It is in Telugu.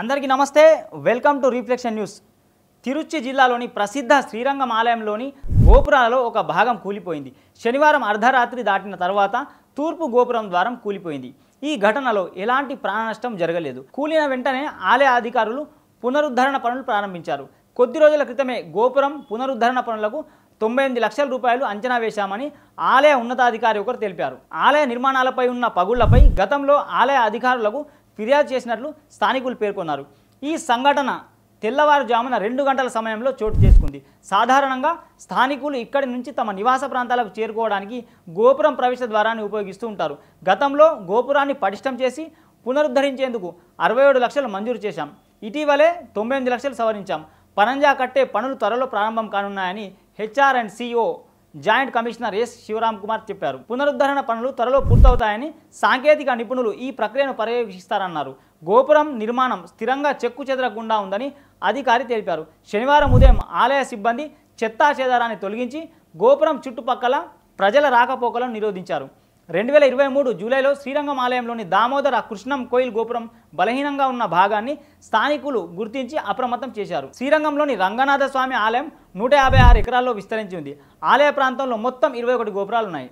అందరికీ నమస్తే welcome to reflection news Tiruchi జిల్లాలోని ప్రసిద్ధ శ్రీరంగం ఆలయంలోని గోపురాలలో ఒక భాగం కూలిపోయింది శనివారం అర్ధరాత్రి దాటిన తర్వాత తూర్పు గోపురం ద్వారం కూలిపోయింది ఈ ఘటనలో ఎలాంటి ప్రాణనష్టం జరగలేదు కూలిన వెంటనే ఆలయ అధికారులు పునరుద్ధరణ పనులు ప్రారంభించారు కొద్ది రోజుల క్రితమే గోపురం పునరుద్ధరణ పనులకు తొంభై ఎనిమిది లక్షల రూపాయలు అంచనా వేశామని ఆలయ ఉన్నతాధికారి ఒకరు తెలిపారు ఆలయ నిర్మాణాలపై ఉన్న పగుళ్లపై గతంలో ఆలయ అధికారులకు ఫిర్యాదు చేసినట్లు స్థానికులు పేర్కొన్నారు ఈ సంఘటన తెల్లవారుజామున రెండు గంటల సమయంలో చోటు చేసుకుంది సాధారణంగా స్థానికులు ఇక్కడి నుంచి తమ నివాస ప్రాంతాలకు చేరుకోవడానికి గోపురం ప్రవేశ ద్వారాన్ని ఉపయోగిస్తూ ఉంటారు గతంలో గోపురాన్ని పటిష్టం చేసి పునరుద్ధరించేందుకు అరవై లక్షలు మంజూరు చేశాం ఇటీవలే తొంభై లక్షలు సవరించాం పనంజా కట్టే పనులు త్వరలో ప్రారంభం కానున్నాయని HR and CE joint commissioner S Sivaram Kumar చెప్పారు పునరుద్ధరణ పనులు త్వరలో పూర్తవుతాయని సాంకేతిక నిపుణులు ఈ ప్రక్రియను పర్యవేక్షిస్తారన్నారు గోపురం నిర్మాణం స్థిరంగా చెక్కు చెదరకుండా ఉందని అధికారి తెలిపారు శనివారం ఉదయం ఆలయ సిబ్బంది చెత్తా చెదరాన్ని తొలగించి గోపురం చుట్టుపక్కల ప్రజల రాకపోకలను నిరోధించారు రెండు వేల ఇరవై మూడు జూలైలో శ్రీరంగం ఆలయంలోని దామోదర కృష్ణం కోయిల్ గోపురం బలహీనంగా ఉన్న భాగాన్ని స్థానికులు గుర్తించి అప్రమత్తం చేశారు శ్రీరంగంలోని రంగనాథ స్వామి ఆలయం నూట యాభై ఆరు ఎకరాల్లో విస్తరించి ఉంది ఆలయ ప్రాంతంలో మొత్తం ఇరవై ఒకటి గోపురాలు ఉన్నాయి